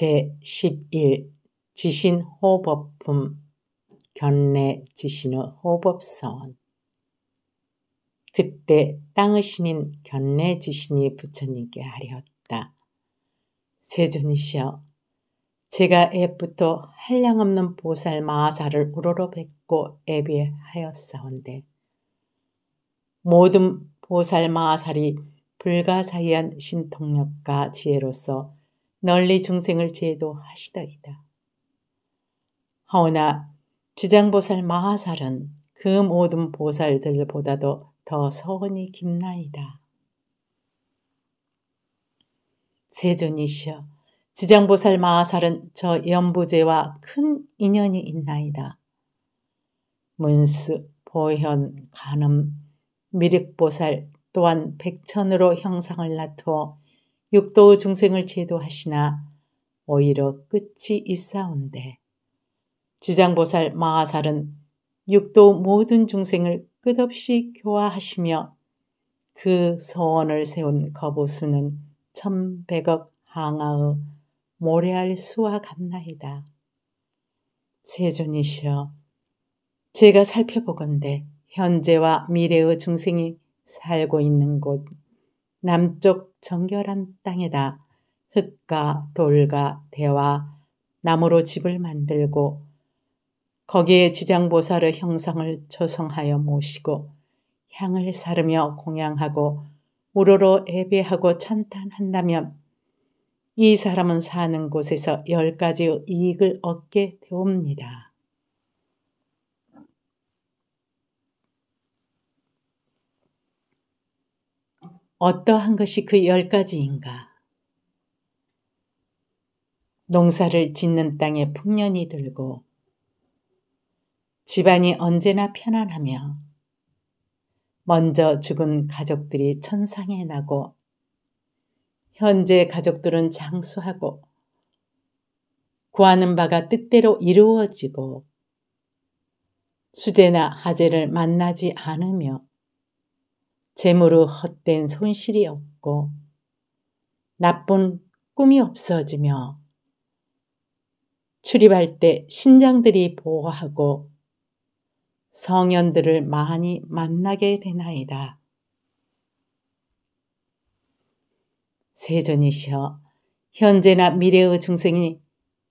제11 지신 호법품 견내 지신의 호법서원 그때 땅의 신인 견내 지신이 부처님께 하리었다. 세존이시여 제가 옛부터 한량없는 보살 마사를 우러러 뵙고 애비하였사온데 모든 보살 마살이 불가사의한 신통력과 지혜로서 널리 중생을 제도하시다이다 하오나 지장보살 마하살은 그 모든 보살들보다도 더서운이 깊나이다. 세존이시여 지장보살 마하살은 저 연부제와 큰 인연이 있나이다. 문수, 보현, 간음, 미륵보살 또한 백천으로 형상을 나투어 육도 중생을 제도하시나 오히려 끝이 있사온데 지장보살 마하살은 육도 모든 중생을 끝없이 교화하시며 그 서원을 세운 거부수는 천백억 항아의 모래알 수와 같나이다. 세존이시여 제가 살펴보건대 현재와 미래의 중생이 살고 있는 곳 남쪽 정결한 땅에다 흙과 돌과 대와 나무로 집을 만들고 거기에 지장보살의 형상을 조성하여 모시고 향을 사르며 공양하고 우로로 예배하고 찬탄한다면 이 사람은 사는 곳에서 열 가지의 이익을 얻게 되옵니다. 어떠한 것이 그 열 가지인가? 농사를 짓는 땅에 풍년이 들고 집안이 언제나 편안하며 먼저 죽은 가족들이 천상에 나고 현재 가족들은 장수하고 구하는 바가 뜻대로 이루어지고 수재나 하재를 만나지 않으며 재물로 헛된 손실이 없고 나쁜 꿈이 없어지며 출입할 때 신장들이 보호하고 성현들을 많이 만나게 되나이다. 세존이시여 현재나 미래의 중생이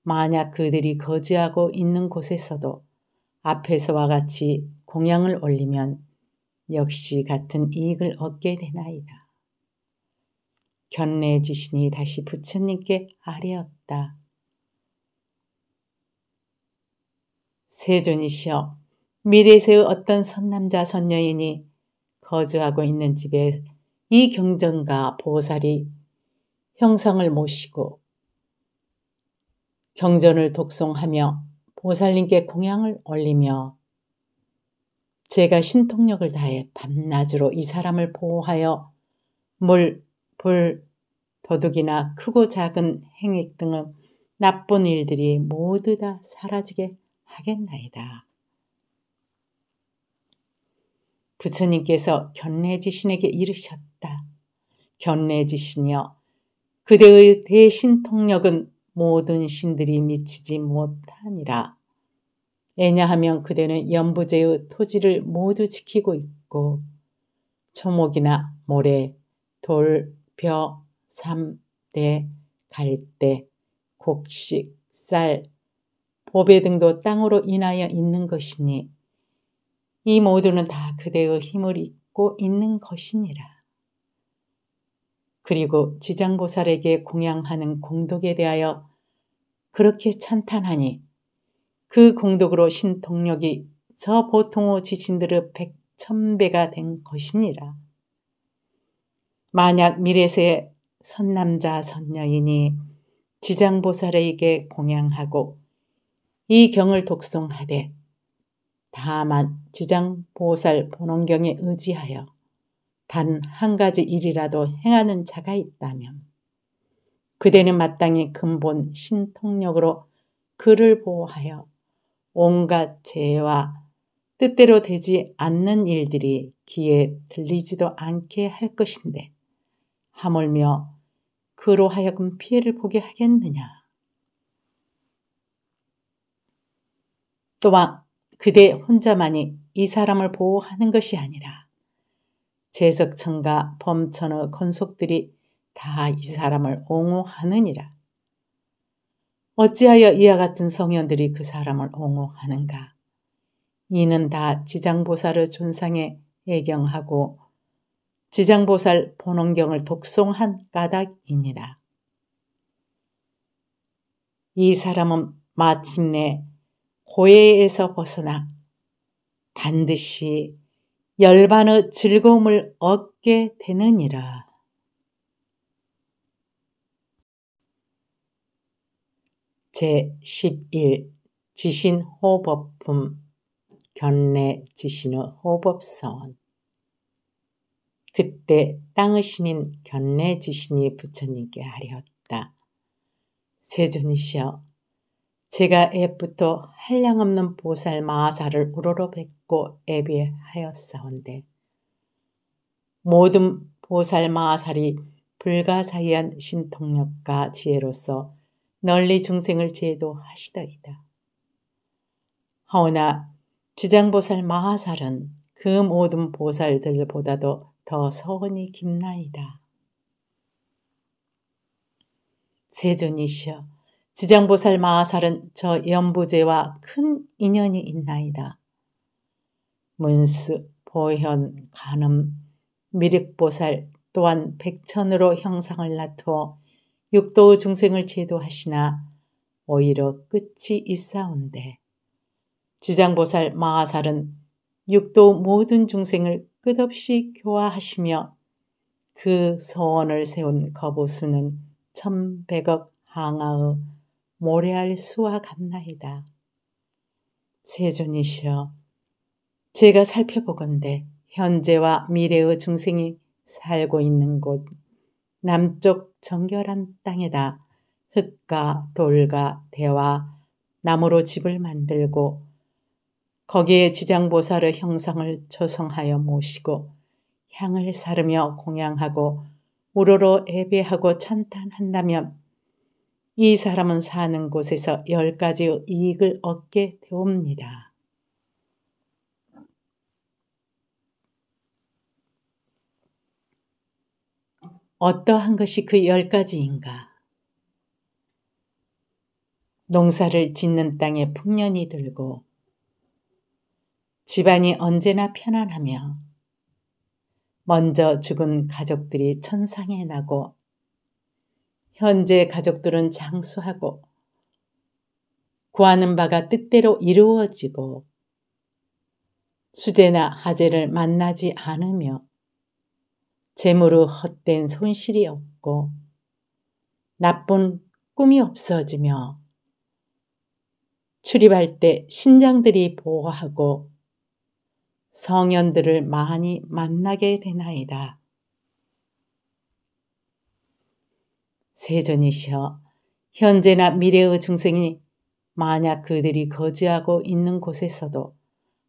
만약 그들이 거주하고 있는 곳에서도 앞에서와 같이 공양을 올리면 역시 같은 이익을 얻게 되나이다. 견내지신이 다시 부처님께 아뢰었다. 세존이시여, 미래세의 어떤 선남자 선녀인이 거주하고 있는 집에 이 경전과 보살이 형상을 모시고 경전을 독송하며 보살님께 공양을 올리며 제가 신통력을 다해 밤낮으로 이 사람을 보호하여 물, 불, 도둑이나 크고 작은 행액 등은 나쁜 일들이 모두 다 사라지게 하겠나이다. 부처님께서 견례지신에게 이르셨다. 견례지신이여 그대의 대신통력은 모든 신들이 미치지 못하니라. 왜냐하면 그대는 연부제의 토지를 모두 지키고 있고 초목이나 모래, 돌, 벼, 삼대, 갈대, 곡식, 쌀, 보배 등도 땅으로 인하여 있는 것이니 이 모두는 다 그대의 힘을 잊고 있는 것이니라. 그리고 지장보살에게 공양하는 공덕에 대하여 그렇게 찬탄하니 그 공덕으로 신동력이 저 보통의 지신들의 백천배가 된 것이니라. 만약 미래세 의 선남자 선녀이니 지장보살에게 공양하고 이 경을 독송하되 다만 지장보살 본원경에 의지하여 단 한 가지 일이라도 행하는 자가 있다면 그대는 마땅히 근본 신통력으로 그를 보호하여 온갖 재해와 뜻대로 되지 않는 일들이 귀에 들리지도 않게 할 것인데 하물며 그로 하여금 피해를 보게 하겠느냐. 또한 그대 혼자만이 이 사람을 보호하는 것이 아니라 재석천과 범천의 건속들이 다 이 사람을 옹호하느니라. 어찌하여 이와 같은 성현들이 그 사람을 옹호하는가? 이는 다 지장보살의 존상에 애경하고 지장보살 본원경을 독송한 까닭이니라. 이 사람은 마침내 고해에서 벗어나 반드시 열반의 즐거움을 얻게 되느니라. 제11 지신 호법품 견례 지신의 호법서원 그때 땅의 신인 견례 지신이 부처님께 아뢰었다. 세존이시여 제가 앱부터 한량없는 보살 마사를 우러러 뱉고 애비하였사온데 모든 보살 마살이 불가사의한 신통력과 지혜로서 널리 중생을 제도하시다이다허오나 지장보살 마하살은 그 모든 보살들보다도 더서운이 깊나이다. 세존이시여 지장보살 마하살은 저 연부제와 큰 인연이 있나이다. 문수, 보현, 간음, 미륵보살 또한 백천으로 형상을 나투어 육도 중생을 제도하시나 오히려 끝이 있사온데 지장보살 마하살은 육도 모든 중생을 끝없이 교화하시며 그 서원을 세운 거부수는 천백억 항아의 모래알 수와 같나이다. 세존이시여 제가 살펴보건대 현재와 미래의 중생이 살고 있는 곳 남쪽 정결한 땅에다 흙과 돌과 대와 나무로 집을 만들고 거기에 지장보살의 형상을 조성하여 모시고 향을 사르며 공양하고 우러로 예배하고 찬탄한다면 이 사람은 사는 곳에서 열 가지의 이익을 얻게 되옵니다. 어떠한 것이 그 열 가지인가? 농사를 짓는 땅에 풍년이 들고 집안이 언제나 편안하며 먼저 죽은 가족들이 천상에 나고 현재 가족들은 장수하고 구하는 바가 뜻대로 이루어지고 수재나 하재를 만나지 않으며 재물의 헛된 손실이 없고 나쁜 꿈이 없어지며 출입할 때 신장들이 보호하고 성현들을 많이 만나게 되나이다. 세존이시여 현재나 미래의 중생이 만약 그들이 거주하고 있는 곳에서도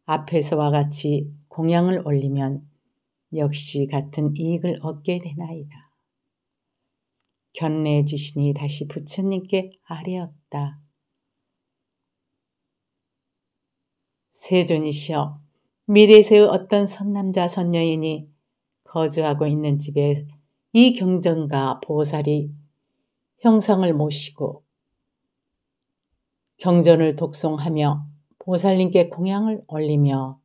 앞에서와 같이 공양을 올리면 역시 같은 이익을 얻게 되나이다. 견내지신이 다시 부처님께 아뢰었다. 세존이시여 미래세의 어떤 선남자 선녀인이 거주하고 있는 집에 이 경전과 보살이 형상을 모시고 경전을 독송하며 보살님께 공양을 올리며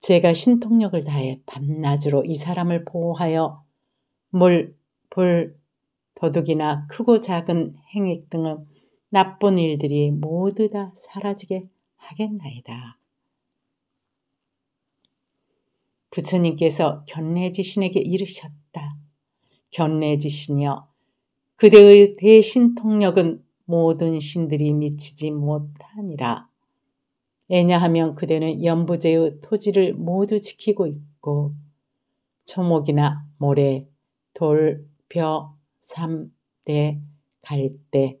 제가 신통력을 다해 밤낮으로 이 사람을 보호하여 물, 불, 도둑이나 크고 작은 행액 등의 나쁜 일들이 모두 다 사라지게 하겠나이다. 부처님께서 견례지신에게 이르셨다. 견례지신이여 그대의 대신통력은 모든 신들이 미치지 못하니라. 왜냐하면 그대는 연부제의 토지를 모두 지키고 있고 초목이나 모래, 돌, 벼, 삼대, 갈대,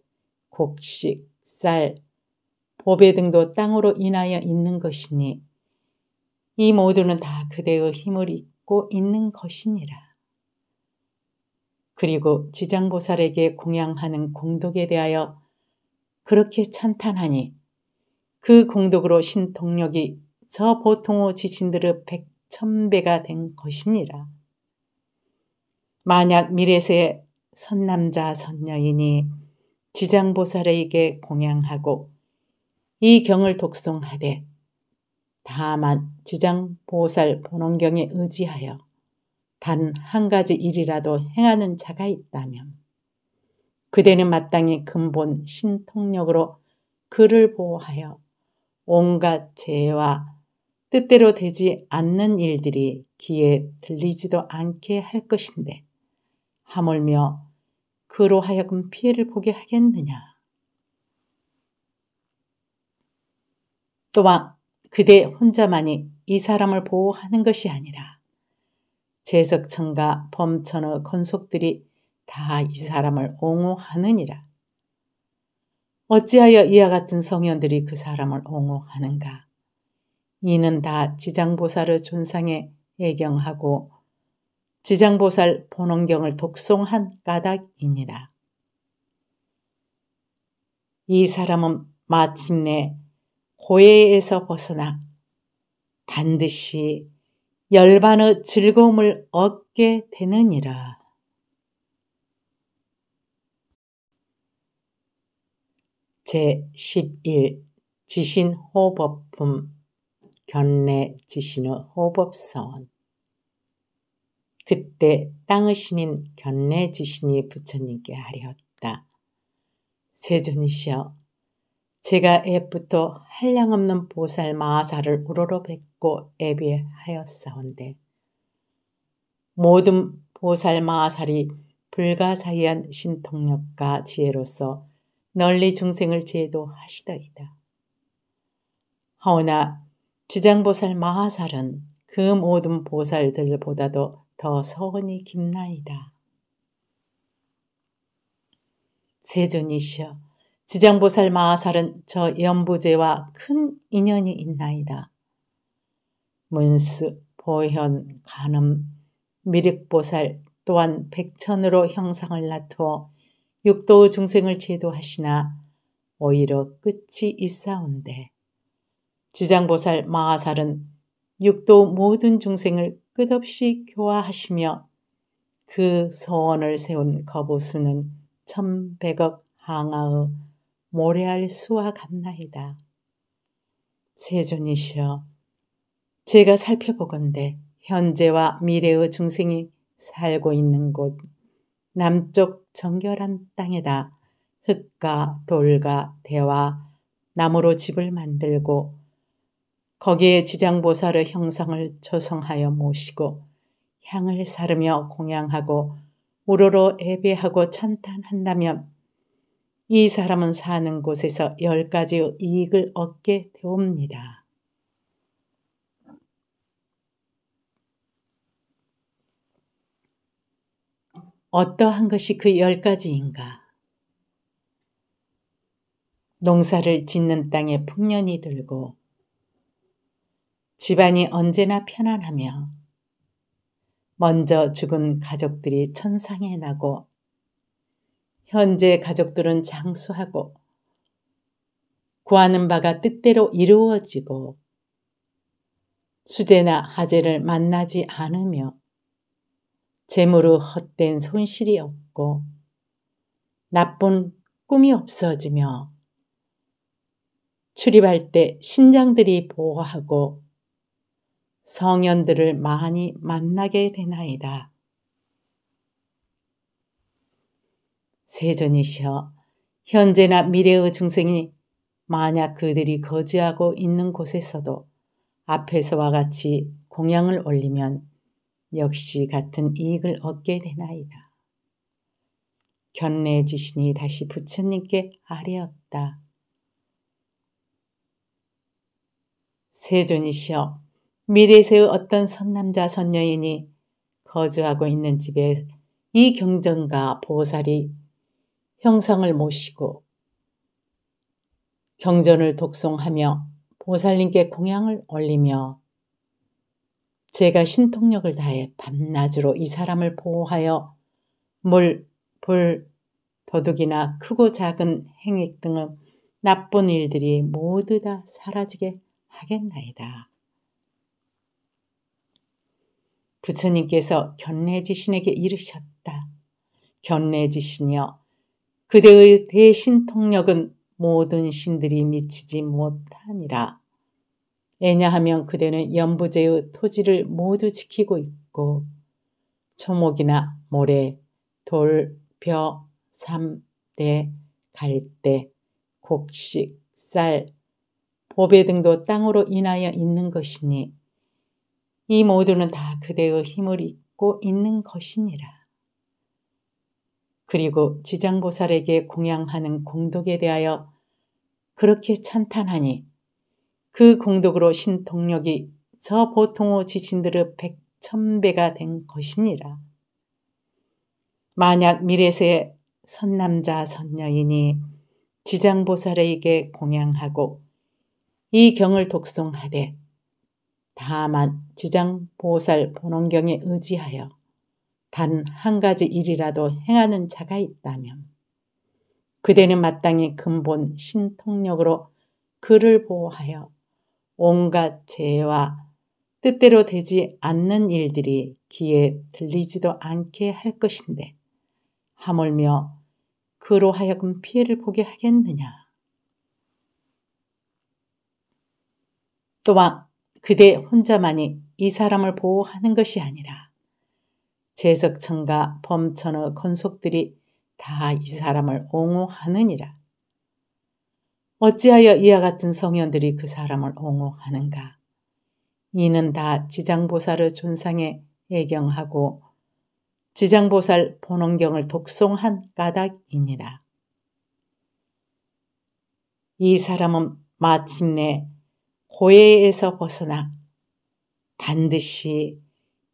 곡식, 쌀, 보배 등도 땅으로 인하여 있는 것이니 이 모두는 다 그대의 힘을 잇고 있는 것이니라. 그리고 지장보살에게 공양하는 공덕에 대하여 그렇게 찬탄하니 그 공덕으로 신동력이 저 보통의 지신들의 백천배가 된 것이니라. 만약 미래세 의 선남자 선녀이니 지장보살에게 공양하고 이 경을 독송하되 다만 지장보살 본원경에 의지하여 단 한 가지 일이라도 행하는 자가 있다면 그대는 마땅히 근본 신통력으로 그를 보호하여 온갖 재해와 뜻대로 되지 않는 일들이 귀에 들리지도 않게 할 것인데 하물며 그로 하여금 피해를 보게 하겠느냐. 또한 그대 혼자만이 이 사람을 보호하는 것이 아니라 재석천과 범천의 건속들이 다 이 사람을 옹호하느니라. 어찌하여 이와 같은 성현들이 그 사람을 옹호하는가? 이는 다 지장보살의 존상에 애경하고 지장보살 본원경을 독송한 까닭이니라. 이 사람은 마침내 고해에서 벗어나 반드시 열반의 즐거움을 얻게 되느니라. 제11 지신 호법품 견례 지신의 호법서원 그때 땅의 신인 견례 지신이 부처님께 아뢰었다. 세존이시여 제가 앱부터 한량없는 보살 마사를 우러러 뵙고 애비하였사온데 모든 보살 마살이 불가사의한 신통력과 지혜로서 널리 중생을 제도하시다이다허나 지장보살 마하살은 금오든 보살들보다도 더서운이 깊나이다. 세존이시여 지장보살 마하살은 저 연부제와 큰 인연이 있나이다. 문수, 보현, 간음, 미륵보살 또한 백천으로 형상을 나투어 육도 중생을 제도하시나 오히려 끝이 있사온데 지장보살 마하살은 육도 모든 중생을 끝없이 교화하시며 그 서원을 세운 거부수는 천백억 항아의 모래알 수와 같나이다. 세존이시여 제가 살펴보건대 현재와 미래의 중생이 살고 있는 곳 남쪽 정결한 땅에다 흙과 돌과 대와 나무로 집을 만들고 거기에 지장보살의 형상을 조성하여 모시고 향을 사르며 공양하고 우로로 예배하고 찬탄한다면 이 사람은 사는 곳에서 열 가지의 이익을 얻게 되옵니다. 어떠한 것이 그 열 가지인가? 농사를 짓는 땅에 풍년이 들고 집안이 언제나 편안하며 먼저 죽은 가족들이 천상에 나고 현재 가족들은 장수하고 구하는 바가 뜻대로 이루어지고 수재나 하재를 만나지 않으며 재물로 헛된 손실이 없고 나쁜 꿈이 없어지며 출입할 때 신장들이 보호하고 성현들을 많이 만나게 되나이다. 세존이시여 현재나 미래의 중생이 만약 그들이 거주하고 있는 곳에서도 앞에서와 같이 공양을 올리면 역시 같은 이익을 얻게 되나이다. 견내지신이 다시 부처님께 아뢰었다. 세존이시여 미래세의 어떤 선남자 선녀인이 거주하고 있는 집에 이 경전과 보살이 형상을 모시고 경전을 독송하며 보살님께 공양을 올리며 제가 신통력을 다해 밤낮으로 이 사람을 보호하여 물, 불, 도둑이나 크고 작은 행액 등의 나쁜 일들이 모두 다 사라지게 하겠나이다. 부처님께서 견례지신에게 이르셨다. 견례지신이여 그대의 대신통력은 모든 신들이 미치지 못하니라. 왜냐하면 그대는 연부제의 토지를 모두 지키고 있고 초목이나 모래, 돌, 벼, 삼대, 갈대, 곡식, 쌀, 보배 등도 땅으로 인하여 있는 것이니 이 모두는 다 그대의 힘을 잇고 있는 것이니라. 그리고 지장보살에게 공양하는 공덕에 대하여 그렇게 찬탄하니 그 공덕으로 신통력이저 보통의 지신들의 백천배가 된 것이니라. 만약 미래세 선남자 선녀이니 지장보살에게 공양하고 이 경을 독송하되 다만 지장보살 본원경에 의지하여 단 한 가지 일이라도 행하는 자가 있다면 그대는 마땅히 근본 신통력으로 그를 보호하여 온갖 재해와 뜻대로 되지 않는 일들이 귀에 들리지도 않게 할 것인데 하물며 그로 하여금 피해를 보게 하겠느냐. 또한 그대 혼자만이 이 사람을 보호하는 것이 아니라 재석천과 범천의 건속들이 다 이 사람을 옹호하느니라. 어찌하여 이와 같은 성현들이 그 사람을 옹호하는가? 이는 다지장보살을 존상에 애경하고 지장보살 본원경을 독송한 까닭이니라. 이 사람은 마침내 고해에서 벗어나 반드시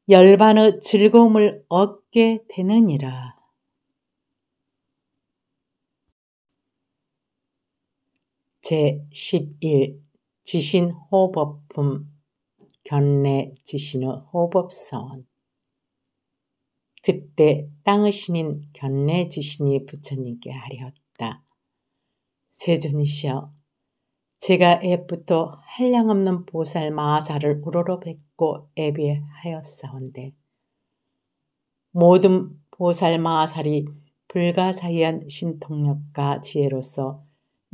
열반의 즐거움을 얻게 되느니라. 제11 지신 호법품 견례 지신의 호법서원 그때 땅의 신인 견례 지신이 부처님께 하려었다 세존이시여 제가 앱부터 한량없는 보살 마사를 우러러 뵙고 앱에 하였사온데 모든 보살 마살이 불가사의한 신통력과 지혜로서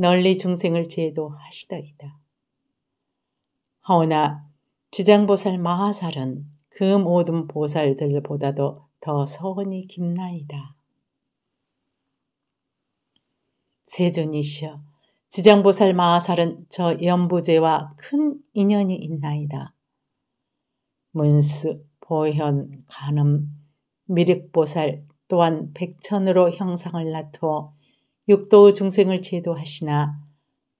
널리 중생을 제도하시더이다. 하오나 지장보살 마하살은 그 모든 보살들보다도 더 서원이 깊나이다. 세존이시여 지장보살 마하살은 저 연부제와 큰 인연이 있나이다. 문수, 보현, 간음, 미륵보살 또한 백천으로 형상을 나투어 육도 중생을 제도하시나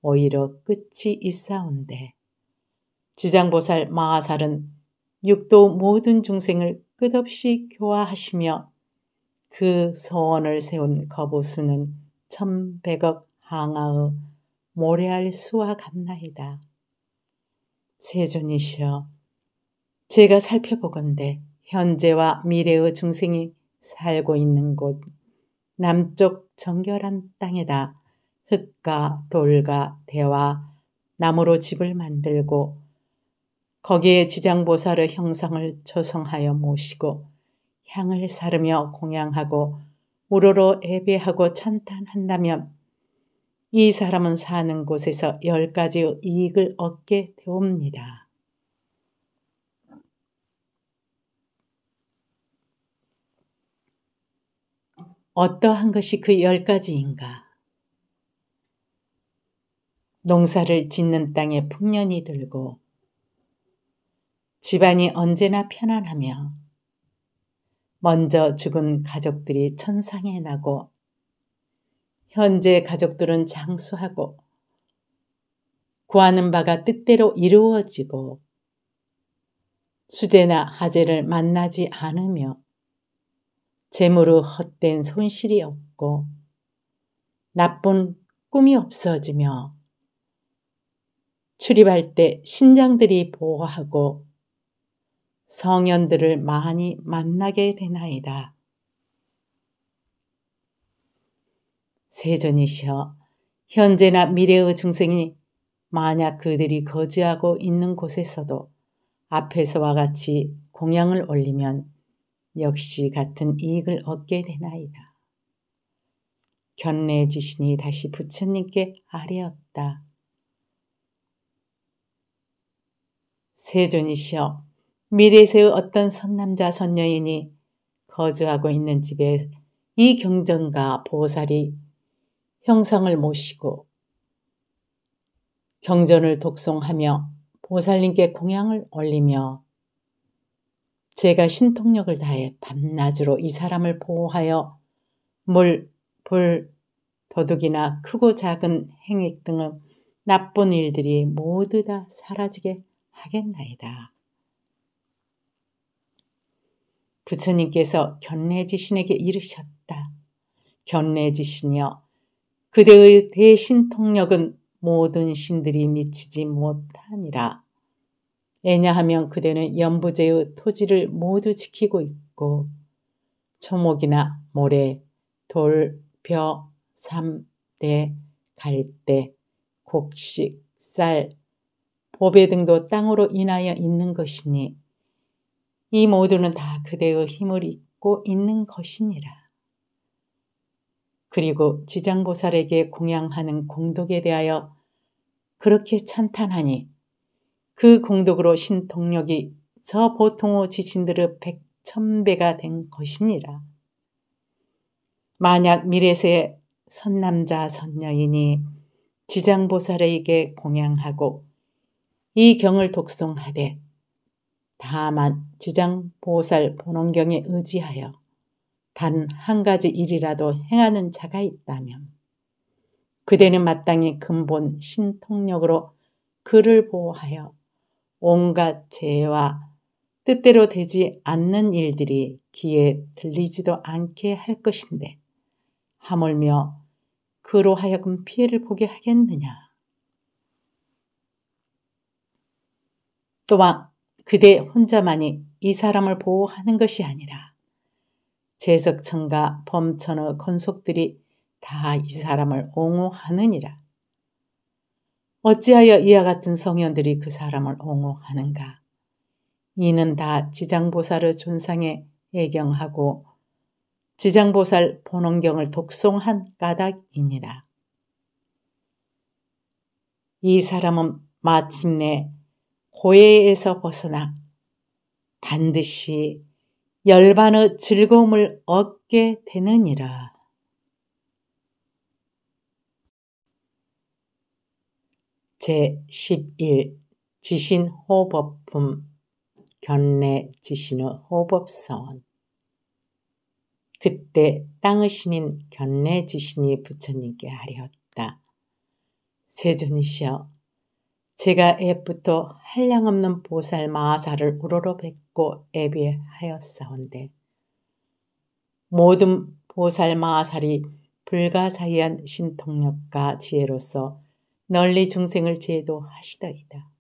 오히려 끝이 있사온데 지장보살 마하살은 육도 모든 중생을 끝없이 교화하시며 그 서원을 세운 거부수는 천백억 항아의 모래알 수와 같나이다. 세존이시여 제가 살펴보건대 현재와 미래의 중생이 살고 있는 곳 남쪽 정결한 땅에다 흙과 돌과 대와 나무로 집을 만들고 거기에 지장보살의 형상을 조성하여 모시고 향을 사르며 공양하고 우러로 예배하고 찬탄한다면 이 사람은 사는 곳에서 열 가지의 이익을 얻게 되옵니다. 어떠한 것이 그 열 가지인가? 농사를 짓는 땅에 풍년이 들고 집안이 언제나 편안하며 먼저 죽은 가족들이 천상에 나고 현재 가족들은 장수하고 구하는 바가 뜻대로 이루어지고 수재나 하재를 만나지 않으며 재물로 헛된 손실이 없고 나쁜 꿈이 없어지며 출입할 때 신장들이 보호하고 성현들을 많이 만나게 되나이다. 세존이시여 현재나 미래의 중생이 만약 그들이 거주하고 있는 곳에서도 앞에서와 같이 공양을 올리면 역시 같은 이익을 얻게 되나이다. 견내 지신이 다시 부처님께 아뢰었다. 세존이시여, 미래세의 어떤 선남자 선녀인이 거주하고 있는 집에 이 경전과 보살이 형상을 모시고 경전을 독송하며 보살님께 공양을 올리며 제가 신통력을 다해 밤낮으로 이 사람을 보호하여 물, 불, 도둑이나 크고 작은 행액 등의 나쁜 일들이 모두 다 사라지게 하겠나이다. 부처님께서 견례지신에게 이르셨다. 견례지신이여 그대의 대신통력은 모든 신들이 미치지 못하니라. 왜냐하면 그대는 연부제의 토지를 모두 지키고 있고 초목이나 모래, 돌, 벼, 삼대, 갈대, 곡식, 쌀, 보배 등도 땅으로 인하여 있는 것이니 이 모두는 다 그대의 힘을 잇고 있는 것이니라. 그리고 지장보살에게 공양하는 공덕에 대하여 그렇게 찬탄하니 그 공덕으로 신통력이저 보통의 지신들의 백천배가 된 것이니라. 만약 미래세 의 선남자 선녀이니 지장보살에게 공양하고 이 경을 독송하되 다만 지장보살 본원경에 의지하여 단 한 가지 일이라도 행하는 자가 있다면 그대는 마땅히 근본 신통력으로 그를 보호하여 온갖 재해와 뜻대로 되지 않는 일들이 귀에 들리지도 않게 할 것인데 하물며 그로 하여금 피해를 보게 하겠느냐. 또한 그대 혼자만이 이 사람을 보호하는 것이 아니라 재석천과 범천의 건속들이 다 이 사람을 옹호하느니라. 어찌하여 이와 같은 성현들이 그 사람을 옹호하는가? 이는 다지장보살을 존상에 애경하고 지장보살 본원경을 독송한 까닭이니라. 이 사람은 마침내 고해에서 벗어나 반드시 열반의 즐거움을 얻게 되느니라. 제11 지신 호법품 견례 지신의 호법서원 그때 땅의 신인 견례 지신이 부처님께 하리었다. 세존이시여 제가 앱부터 한량없는 보살 마사를 우러러 뵙고 앱에 하였사온데 모든 보살 마살이 불가사의한 신통력과 지혜로서 널리 중생을 제도하시다이다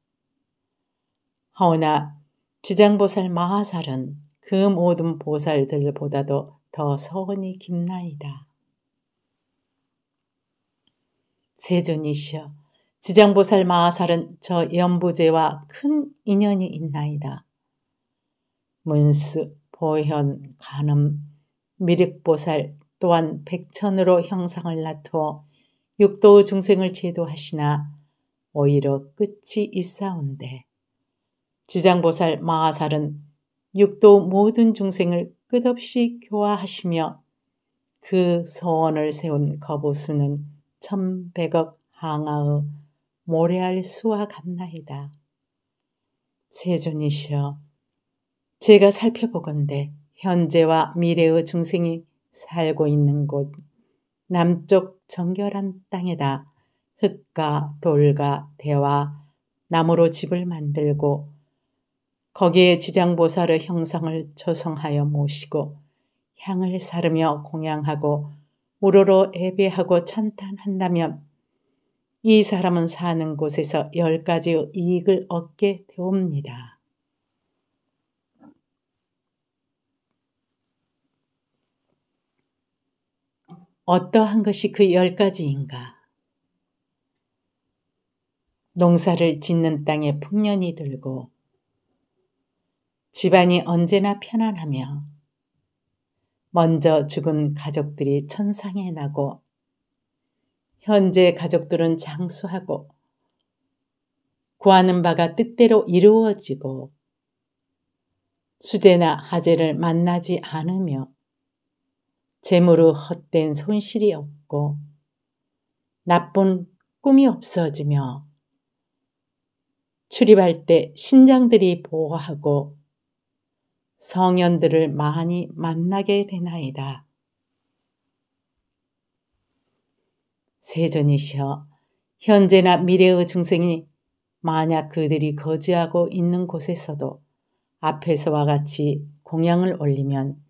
하오나 지장보살 마하살은 그 모든 보살들보다도 더 서원이 깊나이다. 세존이시여 지장보살 마하살은 저 연부제와 큰 인연이 있나이다. 문수, 보현, 간음, 미륵보살 또한 백천으로 형상을 나투어 육도 중생을 제도하시나 오히려 끝이 있사온데 지장보살 마하살은 육도 모든 중생을 끝없이 교화하시며 그 서원을 세운 거부수는 천백억 항아의 모래알 수와 같나이다. 세존이시여 제가 살펴보건대 현재와 미래의 중생이 살고 있는 곳 남쪽 정결한 땅에다 흙과 돌과 대와 나무로 집을 만들고 거기에 지장보살의 형상을 조성하여 모시고 향을 사르며 공양하고 우로로 예배하고 찬탄한다면 이 사람은 사는 곳에서 열 가지의 이익을 얻게 되옵니다. 어떠한 것이 그 열 가지인가? 농사를 짓는 땅에 풍년이 들고 집안이 언제나 편안하며 먼저 죽은 가족들이 천상에 나고 현재 가족들은 장수하고 구하는 바가 뜻대로 이루어지고 수재나 하재를 만나지 않으며 재물로 헛된 손실이 없고 나쁜 꿈이 없어지며 출입할 때 신장들이 보호하고 성현들을 많이 만나게 되나이다. 세존이시여 현재나 미래의 중생이 만약 그들이 거주하고 있는 곳에서도 앞에서와 같이 공양을 올리면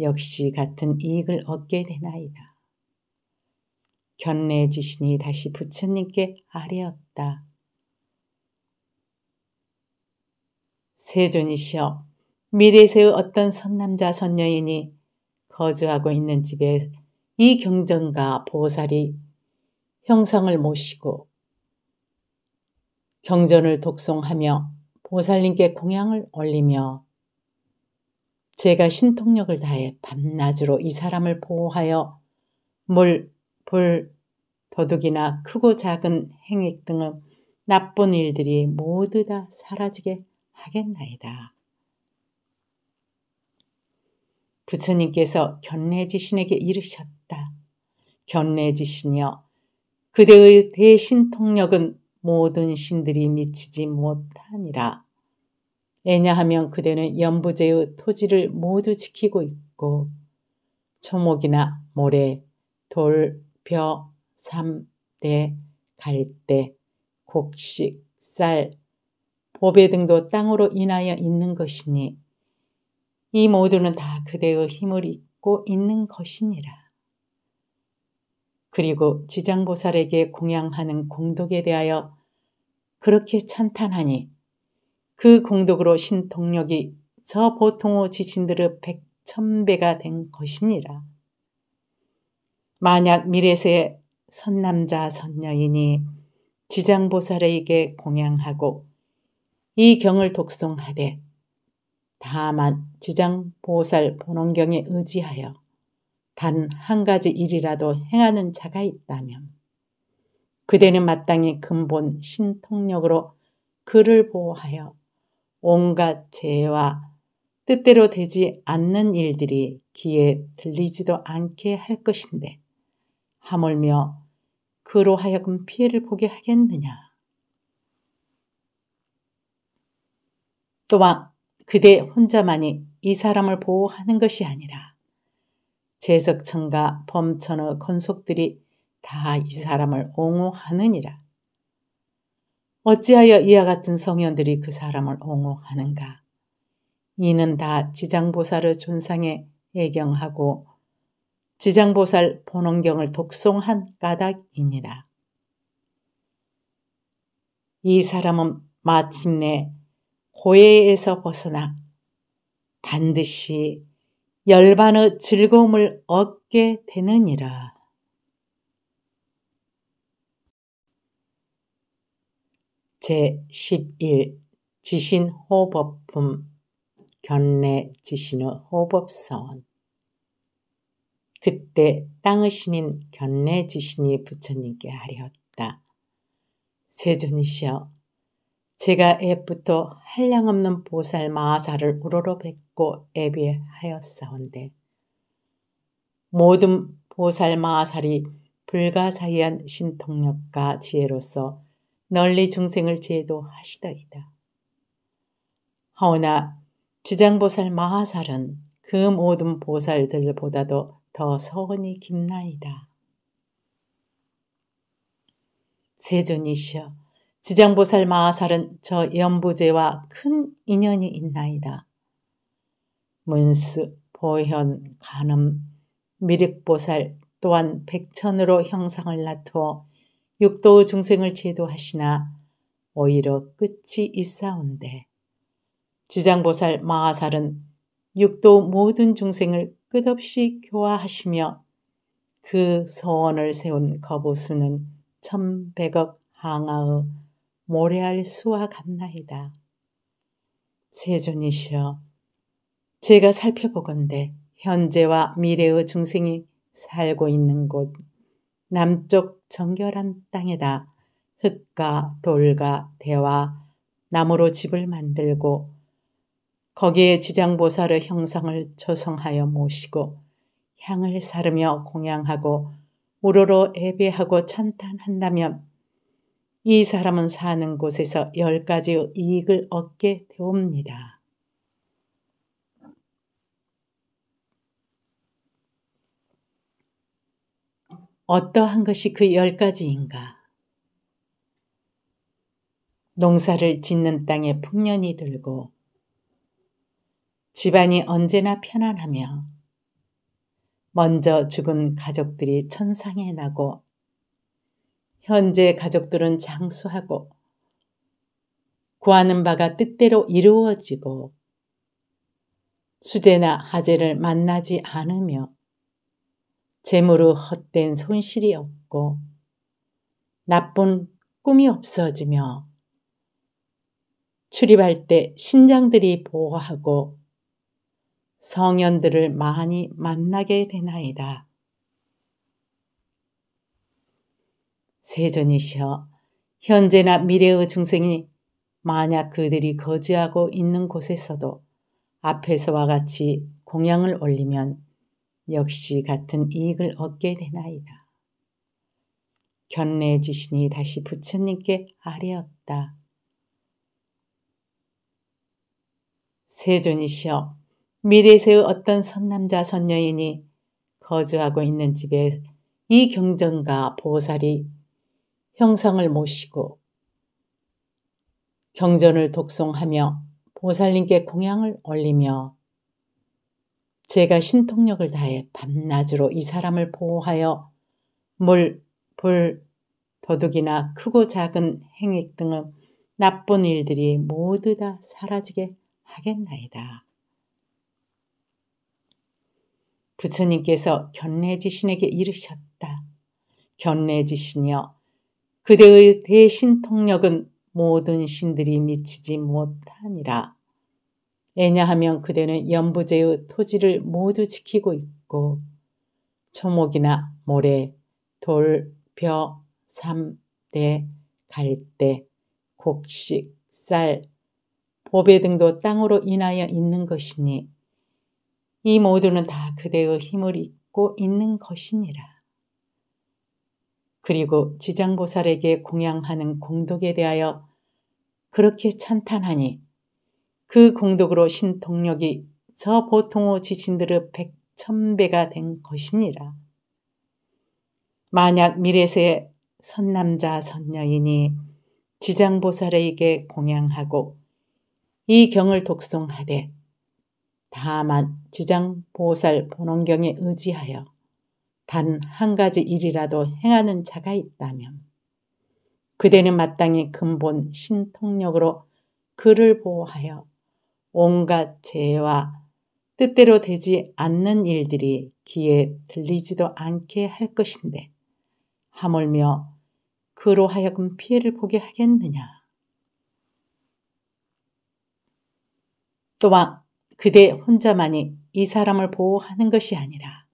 역시 같은 이익을 얻게 되나이다. 견내 지신이 다시 부처님께 아뢰었다. 세존이시여 미래세의 어떤 선남자 선녀인이 거주하고 있는 집에 이 경전과 보살이 형상을 모시고 경전을 독송하며 보살님께 공양을 올리며 제가 신통력을 다해 밤낮으로 이 사람을 보호하여 물, 불, 도둑이나 크고 작은 행액 등의 나쁜 일들이 모두 다 사라지게 하겠나이다. 부처님께서 견례지신에게 이르셨다. 견례지신이여 그대의 대신통력은 모든 신들이 미치지 못하니라. 왜냐하면 그대는 연부제의 토지를 모두 지키고 있고 초목이나 모래, 돌, 벼, 삼대, 갈대, 곡식, 쌀, 보배 등도 땅으로 인하여 있는 것이니 이 모두는 다 그대의 힘을 잊고 있는 것이니라. 그리고 지장보살에게 공양하는 공덕에 대하여 그렇게 찬탄하니 그 공덕으로 신동력이 저 보통의 지신들의 백천배가 된 것이니라. 만약 미래세 선남자 선녀이니 지장보살에게 공양하고 이 경을 독송하되 다만 지장보살 본원경에 의지하여 단 한 가지 일이라도 행하는 자가 있다면 그대는 마땅히 근본 신통력으로 그를 보호하여 온갖 재해와 뜻대로 되지 않는 일들이 귀에 들리지도 않게 할 것인데 하물며 그로 하여금 피해를 보게 하겠느냐. 또한 그대 혼자만이 이 사람을 보호하는 것이 아니라 재석천과 범천의 건속들이 다 이 사람을 옹호하느니라. 어찌하여 이와 같은 성현들이 그 사람을 옹호하는가? 이는 다 지장보살의 존상에 애경하고 지장보살 본원경을 독송한 까닭이니라. 이 사람은 마침내 고해에서 벗어나 반드시 열반의 즐거움을 얻게 되느니라. 제11 지신 호법품 견례 지신의 호법서원 그때 땅의 신인 견례 지신이 부처님께 하리었다. 세존이시여 제가 앱부터 한량없는 보살 마사를 우러러 뵙고 애비하였사온데 모든 보살 마살이 불가사의한 신통력과 지혜로서 널리 중생을 제도하시더이다. 허오나 지장보살 마하살은 그 모든 보살들보다도 더 서원이 깊나이다. 세존이시여 지장보살 마하살은 저 연부제와 큰 인연이 있나이다. 문수, 보현, 간음, 미륵보살 또한 백천으로 형상을 나투어 육도 중생을 제도하시나 오히려 끝이 있사온데 지장보살 마하살은 육도 모든 중생을 끝없이 교화하시며 그 서원을 세운 거부수는 천백억 항아의 모래알 수와 같나이다. 세존이시여 제가 살펴보건대 현재와 미래의 중생이 살고 있는 곳 남쪽 정결한 땅에다 흙과 돌과 대와 나무로 집을 만들고 거기에 지장보살의 형상을 조성하여 모시고 향을 사르며 공양하고 우로로 예배하고 찬탄한다면 이 사람은 사는 곳에서 열 가지의 이익을 얻게 되옵니다. 어떠한 것이 그 열 가지인가? 농사를 짓는 땅에 풍년이 들고 집안이 언제나 편안하며 먼저 죽은 가족들이 천상에 나고 현재 가족들은 장수하고 구하는 바가 뜻대로 이루어지고 수재나 하재를 만나지 않으며 재물로 헛된 손실이 없고 나쁜 꿈이 없어지며 출입할 때 신장들이 보호하고 성현들을 많이 만나게 되나이다. 세존이시여 현재나 미래의 중생이 만약 그들이 거주하고 있는 곳에서도 앞에서와 같이 공양을 올리면 역시 같은 이익을 얻게 되나이다. 견내지신이 다시 부처님께 아뢰었다. 세존이시여 미래세의 어떤 선남자 선녀인이 거주하고 있는 집에 이 경전과 보살이 형상을 모시고 경전을 독송하며 보살님께 공양을 올리며 제가 신통력을 다해 밤낮으로 이 사람을 보호하여 물, 불, 도둑이나 크고 작은 행액 등의 나쁜 일들이 모두 다 사라지게 하겠나이다. 부처님께서 견례지신에게 이르셨다. 견례지신이여 그대의 대신통력은 모든 신들이 미치지 못하니라. 왜냐하면 그대는 연부제의 토지를 모두 지키고 있고 초목이나 모래, 돌, 벼, 삼대, 갈대, 곡식, 쌀, 보배 등도 땅으로 인하여 있는 것이니 이 모두는 다 그대의 힘을 잊고 있는 것이니라. 그리고 지장보살에게 공양하는 공덕에 대하여 그렇게 찬탄하니 그 공덕으로 신통력이저 보통의 지신들의 백천배가 된 것이니라. 만약 미래세 선남자 선녀이니 지장보살에게 공양하고 이 경을 독송하되 다만 지장보살 본원경에 의지하여 단 한 가지 일이라도 행하는 자가 있다면 그대는 마땅히 근본 신통력으로 그를 보호하여 온갖 재해와 뜻대로 되지 않는 일들이 귀에 들리지도 않게 할 것인데 하물며 그로 하여금 피해를 보게 하겠느냐. 또한 그대 혼자만이 이 사람을 보호하는 것이 아니라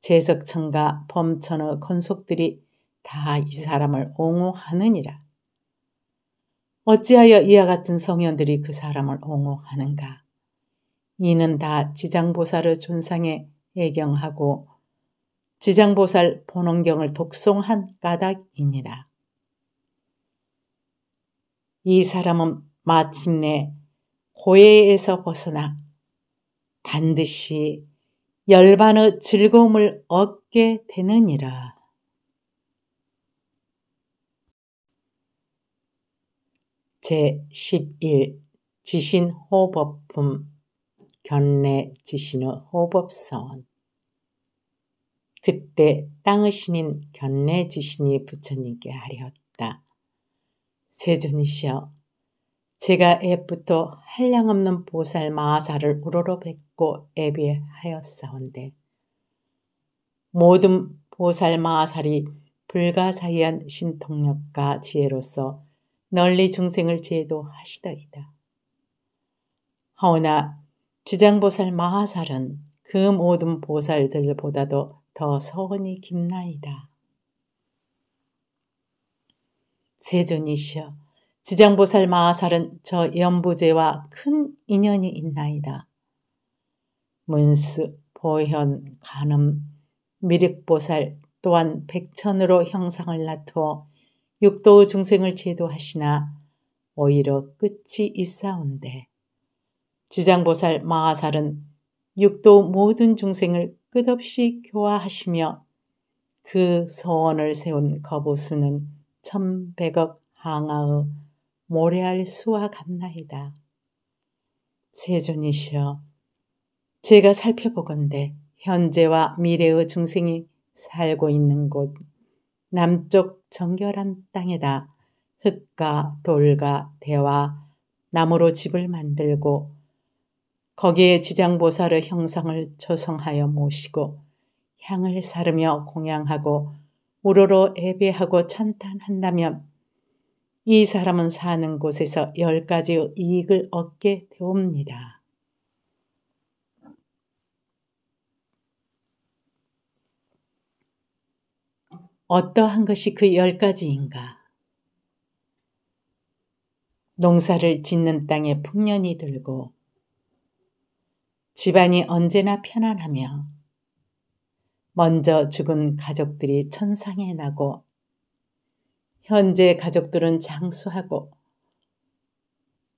재석천과 범천의 건속들이 다 이 사람을 옹호하느니라. 어찌하여 이와 같은 성현들이 그 사람을 옹호하는가? 이는 다 지장보살의 존상에 애경하고 지장보살 본원경을 독송한 까닭이니라. 이 사람은 마침내 고해에서 벗어나 반드시 열반의 즐거움을 얻게 되느니라. 제11 지신 호법품 견례 지신의 호법서원 그때 땅의 신인 견례 지신이 부처님께 하리었다. 세존이시여 제가 앱부터 한량없는 보살 마사를 우러러 뵙고 애비하였사온데 모든 보살 마사리 불가사의한 신통력과 지혜로서 널리 중생을 제도하시다이다 하오나 지장보살 마하살은 그 모든 보살들보다도 더 서원이 깊나이다. 세존이시여 지장보살 마하살은 저 연부제와 큰 인연이 있나이다. 문수, 보현, 간음, 미륵보살 또한 백천으로 형상을 나투어 육도 중생을 제도하시나 오히려 끝이 있사온데 지장보살 마하살은 육도 모든 중생을 끝없이 교화하시며 그 서원을 세운 거부수는 천백억 항아의 모래알 수와 같나이다. 세존이시여 제가 살펴보건대 현재와 미래의 중생이 살고 있는 곳 남쪽 정결한 땅에다 흙과 돌과 대와 나무로 집을 만들고 거기에 지장보살의 형상을 조성하여 모시고 향을 사르며 공양하고 우로로 예배하고 찬탄한다면 이 사람은 사는 곳에서 열 가지의 이익을 얻게 되옵니다. 어떠한 것이 그 열 가지인가? 농사를 짓는 땅에 풍년이 들고 집안이 언제나 편안하며 먼저 죽은 가족들이 천상에 나고 현재 가족들은 장수하고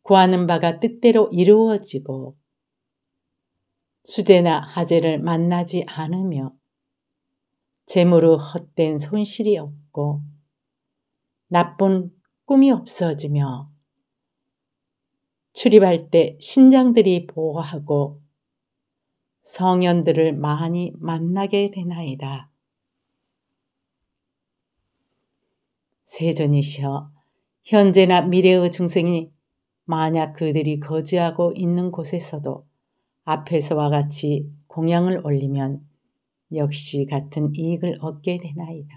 구하는 바가 뜻대로 이루어지고 수재나 하재를 만나지 않으며 재물로 헛된 손실이 없고 나쁜 꿈이 없어지며 출입할 때 신장들이 보호하고 성현들을 많이 만나게 되나이다. 세존이시여 현재나 미래의 중생이 만약 그들이 거주하고 있는 곳에서도 앞에서와 같이 공양을 올리면 역시 같은 이익을 얻게 되나이다.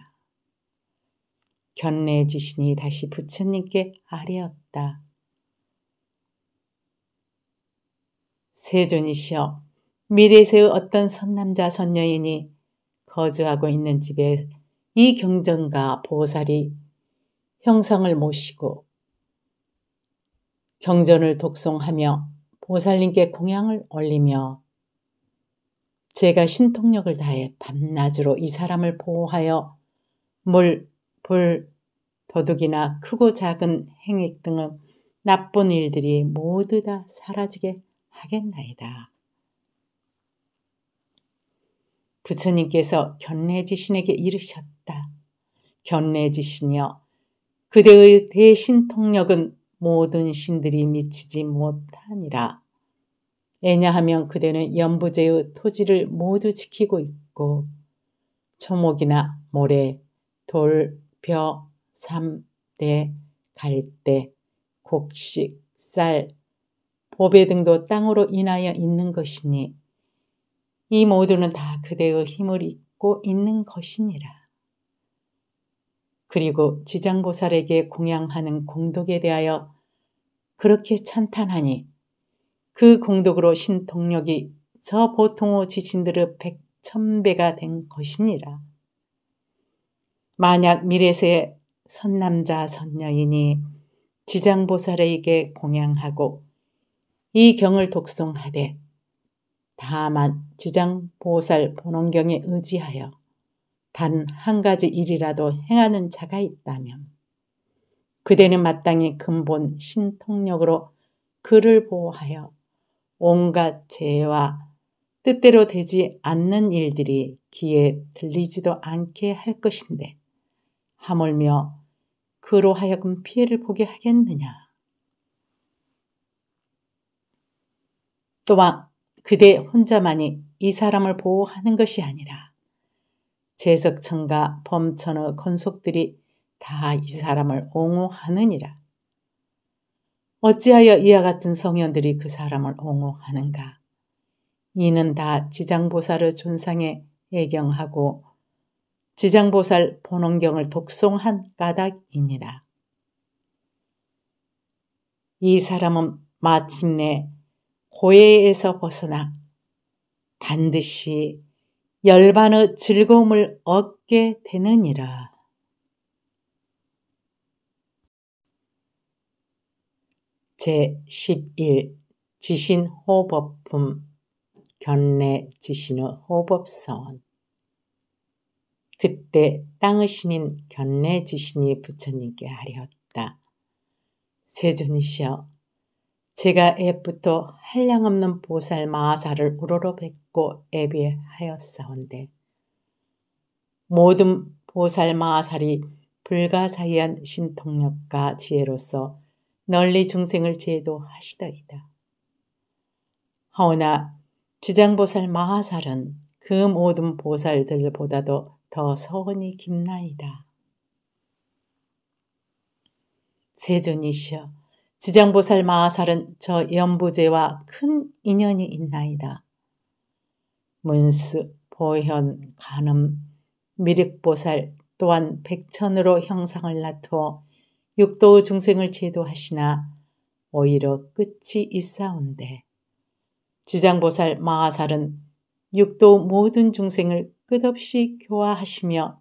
견내지신이 다시 부처님께 아뢰었다. 세존이시여, 미래세의 어떤 선남자 선녀인이 거주하고 있는 집에 이 경전과 보살이 형상을 모시고 경전을 독송하며 보살님께 공양을 올리며 제가 신통력을 다해 밤낮으로 이 사람을 보호하여 물, 불, 도둑이나 크고 작은 행액 등의 나쁜 일들이 모두 다 사라지게 하겠나이다. 부처님께서 견례지신에게 이르셨다. 견례지신이여 그대의 대신통력은 모든 신들이 미치지 못하니라. 왜냐하면 그대는 연부제의 토지를 모두 지키고 있고 초목이나 모래, 돌, 벼, 삼대, 갈대, 곡식, 쌀, 보배 등도 땅으로 인하여 있는 것이니 이 모두는 다 그대의 힘을 입고 있는 것이니라. 그리고 지장보살에게 공양하는 공덕에 대하여 그렇게 찬탄하니 그 공덕으로 신동력이 저 보통의 지신들의 백천배가 된 것이니라. 만약 미래세 선남자 선녀이니 지장보살에게 공양하고 이 경을 독송하되 다만 지장보살 본원경에 의지하여 단 한 가지 일이라도 행하는 자가 있다면 그대는 마땅히 근본 신통력으로 그를 보호하여 온갖 재해와 뜻대로 되지 않는 일들이 귀에 들리지도 않게 할 것인데 하물며 그로 하여금 피해를 보게 하겠느냐. 또한 그대 혼자만이 이 사람을 보호하는 것이 아니라 재석천과 범천의 건속들이 다 이 사람을 옹호하느니라. 어찌하여 이와 같은 성현들이 그 사람을 옹호하는가? 이는 다 지장보살의 존상에 애경하고 지장보살 본원경을 독송한 까닭이니라. 이 사람은 마침내 고해에서 벗어나 반드시 열반의 즐거움을 얻게 되느니라. 제11 지신 호법품 견내 지신의 호법서원 그때 땅의 신인 견내 지신이 부처님께 하려었다 세존이시여 제가 앱부터 한량없는 보살 마사를 우러러 뵙고 애비하였사온데 모든 보살 마살이 불가사의한 신통력과 지혜로서 널리 중생을 제도하시다이다허나 지장보살 마하살은 그 모든 보살들보다도 더 서원이 깊나이다. 세존이시여 지장보살 마하살은 저 연부제와 큰 인연이 있나이다. 문수, 보현, 간음, 미륵보살 또한 백천으로 형상을 나투어 육도 중생을 제도하시나 오히려 끝이 있사온데 지장보살 마하살은 육도 모든 중생을 끝없이 교화하시며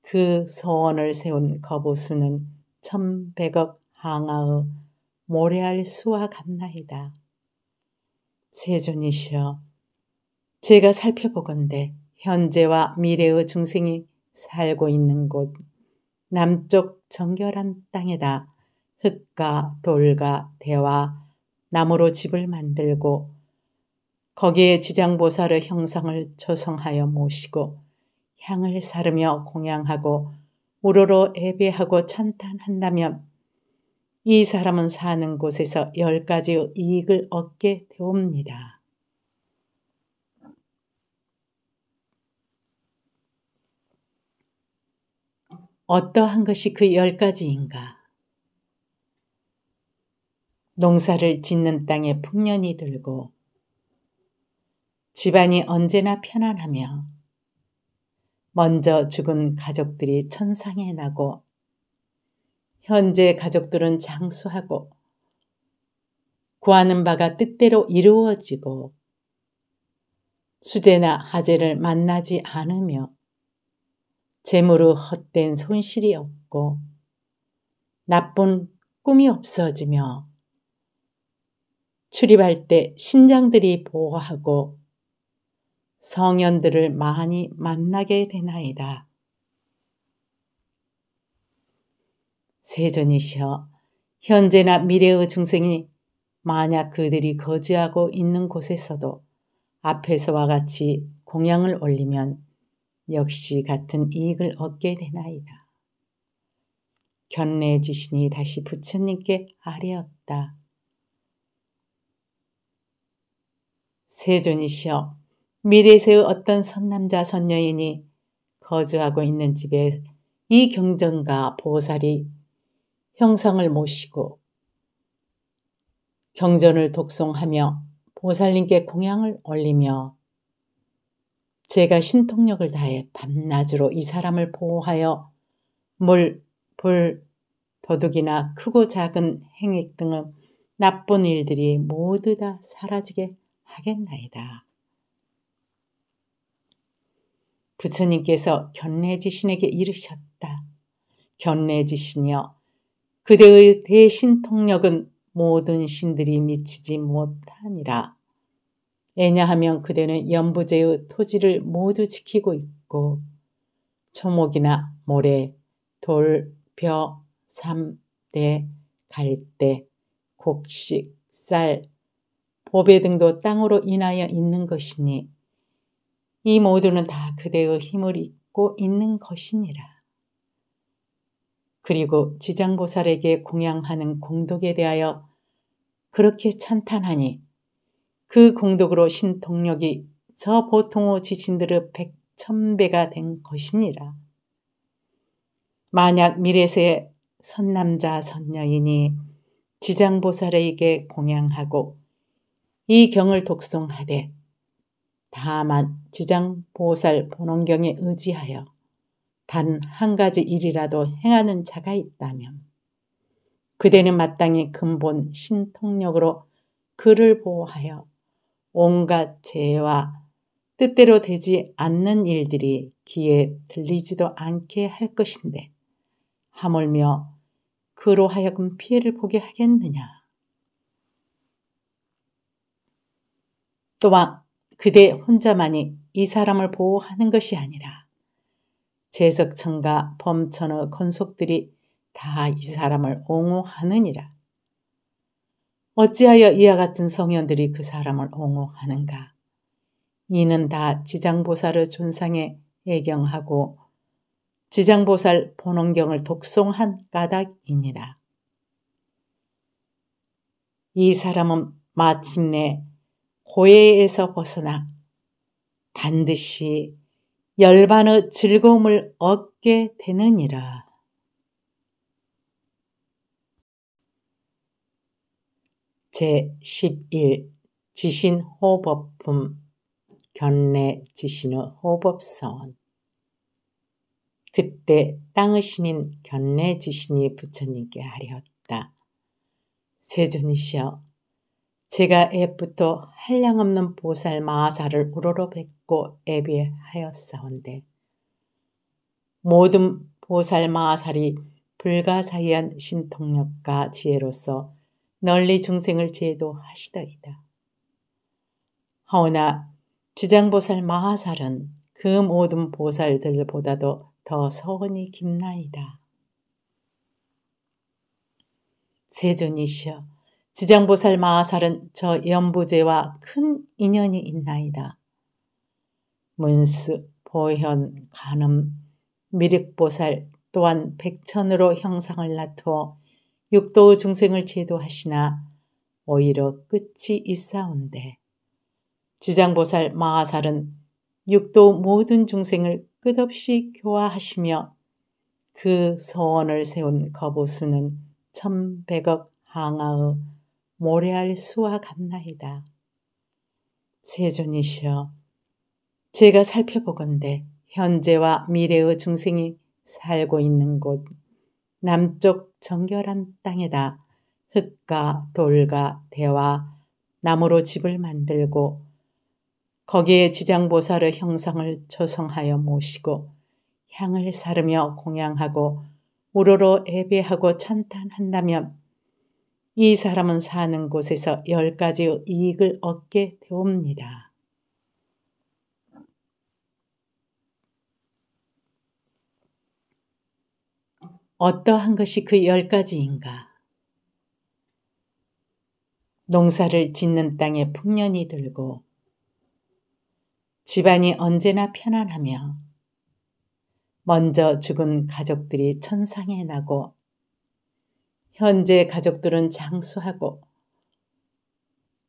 그 서원을 세운 거부수는 천백억 항아의 모래알 수와 같나이다. 세존이시여 제가 살펴보건대 현재와 미래의 중생이 살고 있는 곳 남쪽 정결한 땅에다 흙과 돌과 대와 나무로 집을 만들고 거기에 지장보살의 형상을 조성하여 모시고 향을 사르며 공양하고 우로로 예배하고 찬탄한다면 이 사람은 사는 곳에서 열 가지 의 이익을 얻게 되옵니다. 어떠한 것이 그 열 가지인가? 농사를 짓는 땅에 풍년이 들고 집안이 언제나 편안하며 먼저 죽은 가족들이 천상에 나고 현재 가족들은 장수하고 구하는 바가 뜻대로 이루어지고 수재나 하재를 만나지 않으며 재물로 헛된 손실이 없고 나쁜 꿈이 없어지며 출입할 때 신장들이 보호하고 성현들을 많이 만나게 되나이다. 세존이시여 현재나 미래의 중생이 만약 그들이 거주하고 있는 곳에서도 앞에서와 같이 공양을 올리면 역시 같은 이익을 얻게 되나이다. 견례지신이 다시 부처님께 아뢰었다. 세존이시여, 미래세의 어떤 선남자 선녀인이 거주하고 있는 집에 이 경전과 보살이 형상을 모시고 경전을 독송하며 보살님께 공양을 올리며 제가 신통력을 다해 밤낮으로 이 사람을 보호하여 물, 불, 도둑이나 크고 작은 행위 등은 나쁜 일들이 모두 다 사라지게 하겠나이다. 부처님께서 견례지신에게 이르셨다. 견례지신이여 그대의 대신통력은 모든 신들이 미치지 못하니라. 왜냐하면 그대는 연부제의 토지를 모두 지키고 있고 초목이나 모래, 돌, 벼, 삼대, 갈대, 곡식, 쌀, 보배 등도 땅으로 인하여 있는 것이니 이 모두는 다 그대의 힘을 잊고 있는 것이니라. 그리고 지장보살에게 공양하는 공덕에 대하여 그렇게 찬탄하니 그 공덕으로 신동력이 저 보통의 지신들의 백천배가 된 것이니라. 만약 미래세 의 선남자 선녀이니 지장보살에게 공양하고 이 경을 독송하되 다만 지장보살 본원경에 의지하여 단 한 가지 일이라도 행하는 자가 있다면 그대는 마땅히 근본 신통력으로 그를 보호하여 온갖 재해와 뜻대로 되지 않는 일들이 귀에 들리지도 않게 할 것인데 하물며 그로 하여금 피해를 보게 하겠느냐. 또한 그대 혼자만이 이 사람을 보호하는 것이 아니라 재석천과 범천의 건속들이 다 이 사람을 옹호하느니라. 어찌하여 이와 같은 성현들이 그 사람을 옹호하는가? 이는 다 지장보살의 존상에 애경하고 지장보살 본원경을 독송한 까닭이니라. 이 사람은 마침내 고해에서 벗어나 반드시 열반의 즐거움을 얻게 되느니라. 제11 지신 호법품 견내 지신의 호법서원 그때 땅의 신인 견내 지신이 부처님께 하리었다. 세존이시여 제가 옛부터 한량없는 보살 마사를 우러러 뵙고 애비하였사온데 모든 보살 마살이 불가사의한 신통력과 지혜로서 널리 중생을 제도하시다이다 하오나 지장보살 마하살은 그 모든 보살들보다도 더 서원이 깊나이다. 세존이시여 지장보살 마하살은 저 연부제와 큰 인연이 있나이다. 문수, 보현, 간음, 미륵보살 또한 백천으로 형상을 나투어 육도 중생을 제도하시나 오히려 끝이 있사온데 지장보살 마하살은 육도 모든 중생을 끝없이 교화하시며 그 서원을 세운 거부수는 천백억 항아의 모래알 수와 같나이다. 세존이시여 제가 살펴보건대 현재와 미래의 중생이 살고 있는 곳 남쪽 정결한 땅에다 흙과 돌과 대와 나무로 집을 만들고 거기에 지장보살의 형상을 조성하여 모시고 향을 사르며 공양하고 우러로 예배하고 찬탄한다면 이 사람은 사는 곳에서 열 가지 의 이익을 얻게 되옵니다. 어떠한 것이 그 열 가지인가? 농사를 짓는 땅에 풍년이 들고 집안이 언제나 편안하며 먼저 죽은 가족들이 천상에 나고 현재 가족들은 장수하고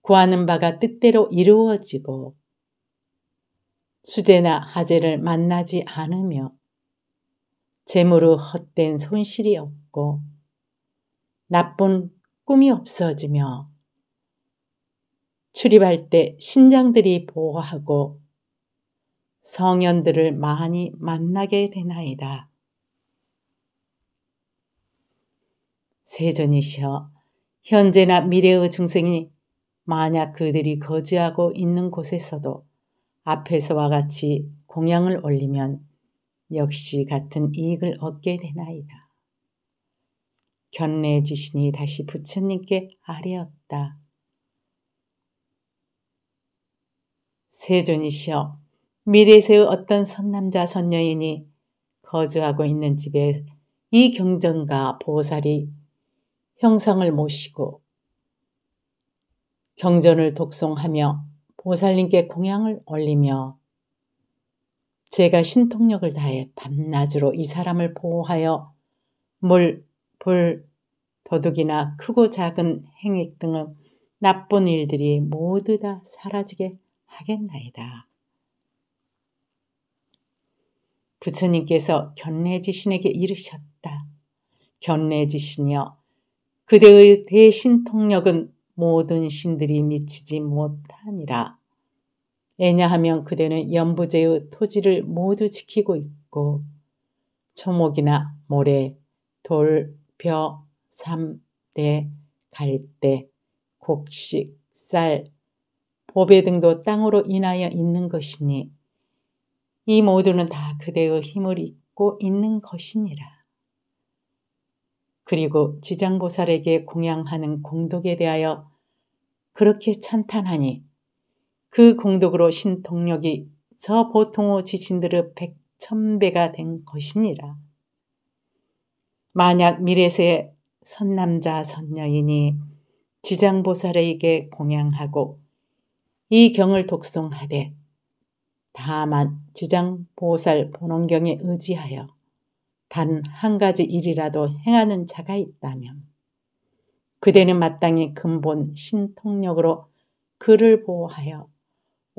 구하는 바가 뜻대로 이루어지고 수재나 하재를 만나지 않으며 재물로 헛된 손실이 없고 나쁜 꿈이 없어지며 출입할 때 신장들이 보호하고 성현들을 많이 만나게 되나이다. 세존이시여 현재나 미래의 중생이 만약 그들이 거주하고 있는 곳에서도 앞에서와 같이 공양을 올리면 역시 같은 이익을 얻게 되나이다. 견내 지신이 다시 부처님께 아뢰었다. 세존이시여, 미래세의 어떤 선남자 선녀인이 거주하고 있는 집에 이 경전과 보살이 형상을 모시고 경전을 독송하며 보살님께 공양을 올리며 제가 신통력을 다해 밤낮으로 이 사람을 보호하여 물, 불, 도둑이나 크고 작은 행액 등은 나쁜 일들이 모두 다 사라지게 하겠나이다. 부처님께서 견례지신에게 이르셨다. 견례지신이여 그대의 대신통력은 모든 신들이 미치지 못하니라. 왜냐하면 그대는 연부제의 토지를 모두 지키고 있고 초목이나 모래, 돌, 벼, 삼대, 갈대, 곡식, 쌀, 보배 등도 땅으로 인하여 있는 것이니 이 모두는 다 그대의 힘을 입고 있는 것이니라. 그리고 지장보살에게 공양하는 공덕에 대하여 그렇게 찬탄하니 그 공덕으로 신동력이 저 보통의 지신들의 백천배가 된 것이니라. 만약 미래세 의 선남자 선녀이니 지장보살에게 공양하고 이 경을 독송하되 다만 지장보살 본원경에 의지하여 단 한 가지 일이라도 행하는 자가 있다면 그대는 마땅히 근본 신통력으로 그를 보호하여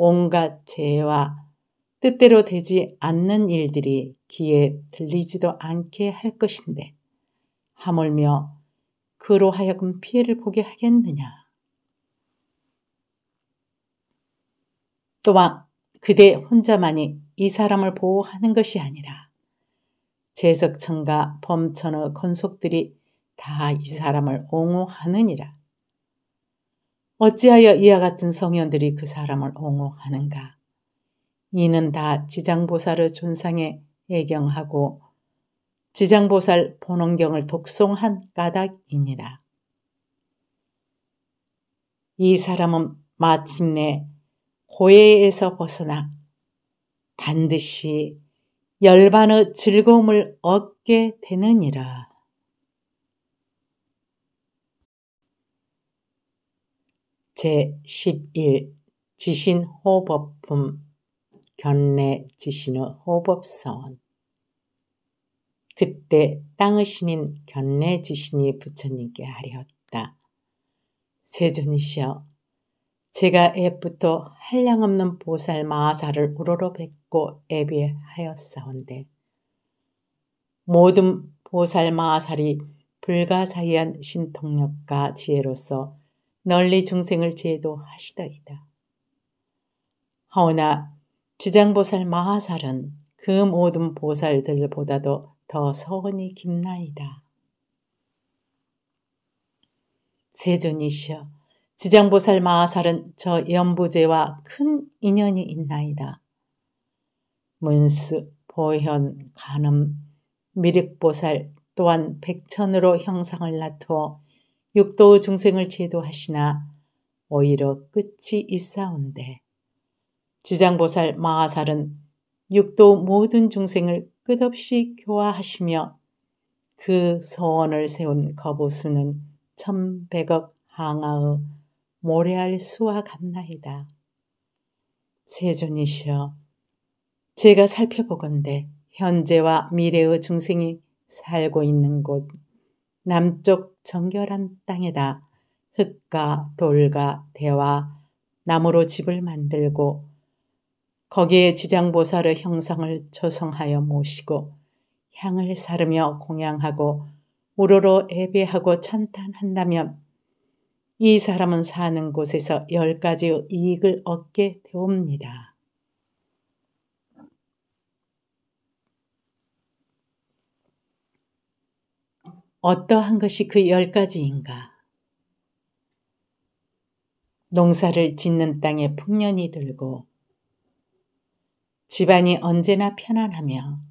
온갖 재해와 뜻대로 되지 않는 일들이 귀에 들리지도 않게 할 것인데 하물며 그로 하여금 피해를 보게 하겠느냐. 또한 그대 혼자만이 이 사람을 보호하는 것이 아니라 재석천과 범천의 건속들이 다 이 사람을 옹호하느니라. 어찌하여 이와 같은 성현들이 그 사람을 옹호하는가? 이는 다 지장보살의 존상에 애경하고 지장보살 본원경을 독송한 까닭이니라. 이 사람은 마침내 고해에서 벗어나 반드시 열반의 즐거움을 얻게 되느니라. 제11 지신 호법품 견례 지신의 호법서원 그때 땅의 신인 견례 지신이 부처님께 하리었다. 세존이시여 제가 앱부터 한량없는 보살 마사를 우러러 뵙고 애비하였사온데 모든 보살 마살이 불가사의한 신통력과 지혜로서 널리 중생을 제도하시다이다 하오나 지장보살 마하살은 그 모든 보살들보다도 더서운이 깊나이다. 세존이시여 지장보살 마하살은 저 연부제와 큰 인연이 있나이다. 문수, 보현, 간음, 미륵보살 또한 백천으로 형상을 나투어 육도 중생을 제도하시나 오히려 끝이 있사온데 지장보살 마하살은 육도 모든 중생을 끝없이 교화하시며 그 서원을 세운 거부수는 천백억 항아의 모래알 수와 같나이다. 세존이시여 제가 살펴보건대 현재와 미래의 중생이 살고 있는 곳 남쪽 정결한 땅에다 흙과 돌과 대와 나무로 집을 만들고 거기에 지장보살의 형상을 조성하여 모시고 향을 사르며 공양하고 우러로 예배하고 찬탄한다면 이 사람은 사는 곳에서 열 가지의 이익을 얻게 되옵니다. 어떠한 것이 그 열 가지인가? 농사를 짓는 땅에 풍년이 들고 집안이 언제나 편안하며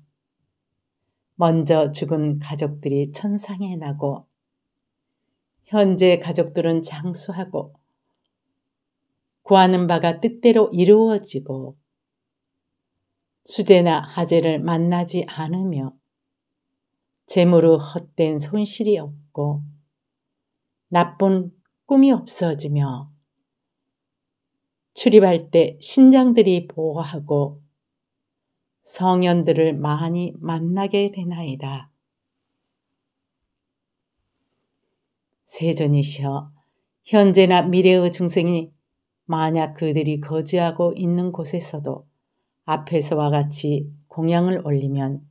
먼저 죽은 가족들이 천상에 나고 현재 가족들은 장수하고 구하는 바가 뜻대로 이루어지고 수재나 하재를 만나지 않으며 재물의 헛된 손실이 없고 나쁜 꿈이 없어지며 출입할 때 신장들이 보호하고 성현들을 많이 만나게 되나이다. 세존이시여 현재나 미래의 중생이 만약 그들이 거주하고 있는 곳에서도 앞에서와 같이 공양을 올리면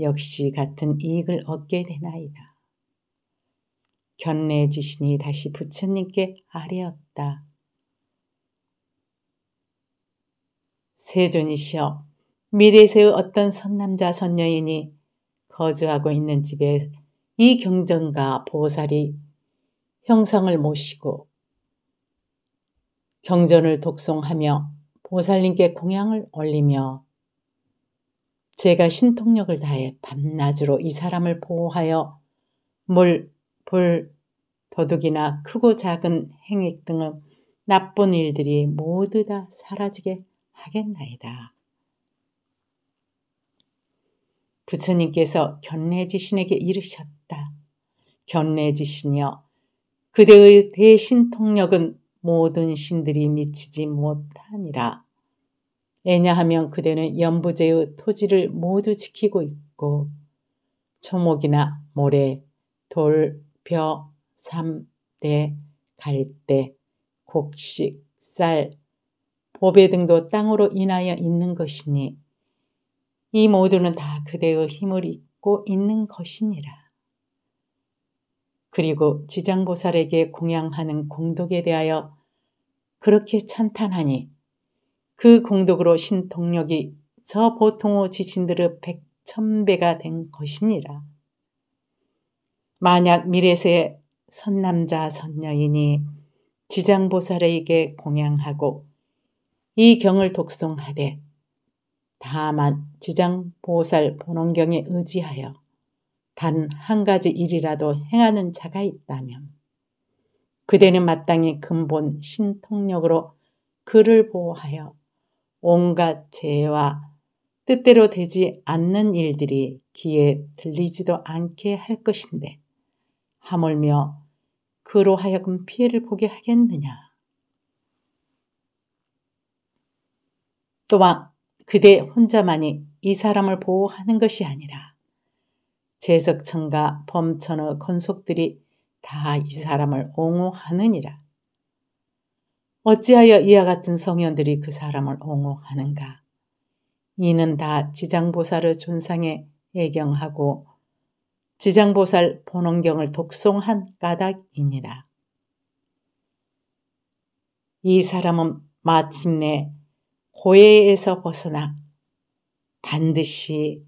역시 같은 이익을 얻게 되나이다. 견내지신이 다시 부처님께 아뢰었다. 세존이시여 미래세의 어떤 선남자 선녀인이 거주하고 있는 집에 이 경전과 보살이 형상을 모시고 경전을 독송하며 보살님께 공양을 올리며 제가 신통력을 다해 밤낮으로 이 사람을 보호하여 물, 불, 도둑이나 크고 작은 행액 등의 나쁜 일들이 모두 다 사라지게 하겠나이다. 부처님께서 견례지신에게 이르셨다. 견례지신이여 그대의 대신통력은 모든 신들이 미치지 못하니라. 왜냐하면 그대는 연부제의 토지를 모두 지키고 있고 초목이나 모래, 돌, 벼, 삼대, 갈대, 곡식, 쌀, 보배 등도 땅으로 인하여 있는 것이니 이 모두는 다 그대의 힘을 잊고 있는 것이니라. 그리고 지장보살에게 공양하는 공덕에 대하여 그렇게 찬탄하니 그 공덕으로 신통력이저 보통의 지신들의 백천배가 된 것이니라. 만약 미래세 의 선남자 선녀이니 지장보살에게 공양하고 이 경을 독송하되 다만 지장보살 본원경에 의지하여 단 한 가지 일이라도 행하는 자가 있다면 그대는 마땅히 근본 신통력으로 그를 보호하여 온갖 재해와 뜻대로 되지 않는 일들이 귀에 들리지도 않게 할 것인데 하물며 그로 하여금 피해를 보게 하겠느냐. 또한 그대 혼자만이 이 사람을 보호하는 것이 아니라 재석천과 범천의 건속들이 다 이 사람을 옹호하느니라. 어찌하여 이와 같은 성현들이 그 사람을 옹호하는가? 이는 다 지장보살의 존상에 애경하고 지장보살 본원경을 독송한 까닭이니라. 이 사람은 마침내 고해에서 벗어나 반드시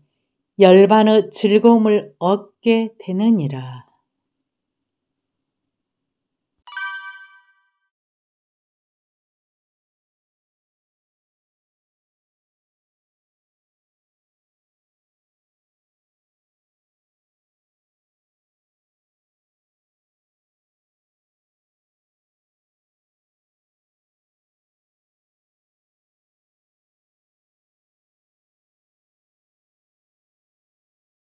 열반의 즐거움을 얻게 되느니라.